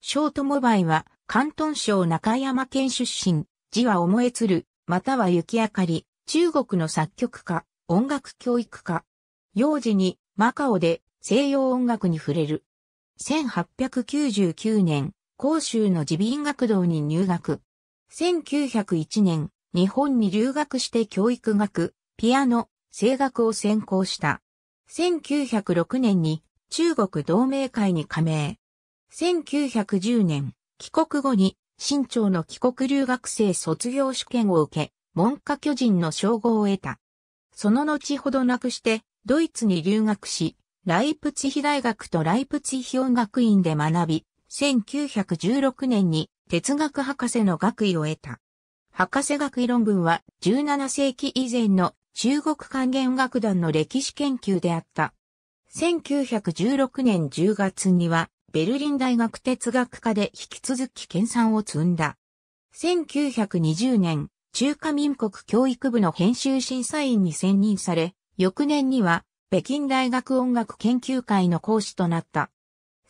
ショートモバイは、関東省中山県出身、字は思えつる、または雪明かり、中国の作曲家、音楽教育家。幼児に、マカオで西洋音楽に触れる。1899年、広州の自備学堂に入学。1901年、日本に留学して教育学、ピアノ、声楽を専攻した。1906年に中国同盟会に加盟。1910年、帰国後に、新朝の帰国留学生卒業試験を受け、文科巨人の称号を得た。その後ほどなくして、ドイツに留学し、ライプツヒ大学とライプツヒ音楽院で学び、1916年に哲学博士の学位を得た。博士学位論文は17世紀以前の中国還元楽団の歴史研究であった。1916年10月にはベルリン大学哲学科で引き続き研鑽を積んだ。1920年、中華民国教育部の編集審査員に選任され、翌年には北京大学音楽研究会の講師となった。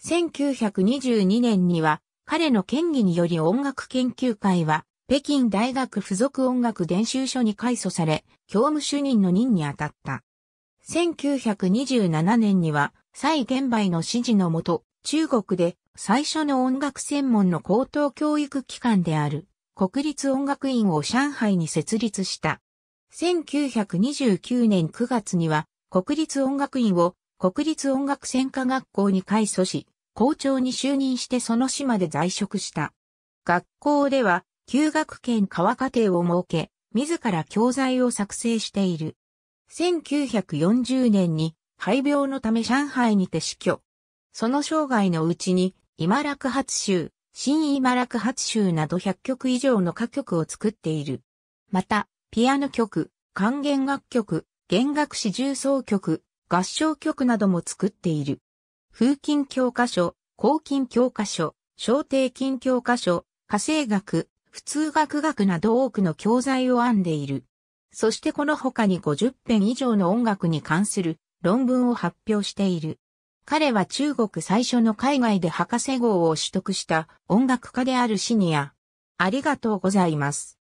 1922年には彼の権威により音楽研究会は北京大学附属音楽伝習所に改祖され、教務主任の任に当たった。1927年には、蔡元梅の指示のもと、中国で最初の音楽専門の高等教育機関である国立音楽院を上海に設立した。1929年9月には国立音楽院を国立音楽専科学校に改組し、校長に就任してその市まで在職した。学校では休学兼川課程を設け、自ら教材を作成している。1940年に肺病のため上海にて死去。その生涯のうちに、今楽発集、新今楽発集など100曲以上の歌曲を作っている。また、ピアノ曲、管弦楽曲、弦楽史重奏曲、合唱曲なども作っている。風琴教科書、黄琴教科書、小定金教科書、火星学、普通学学など多くの教材を編んでいる。そしてこの他に50編以上の音楽に関する論文を発表している。彼は中国最初の海外で博士号を取得した音楽家であるシニア。ありがとうございます。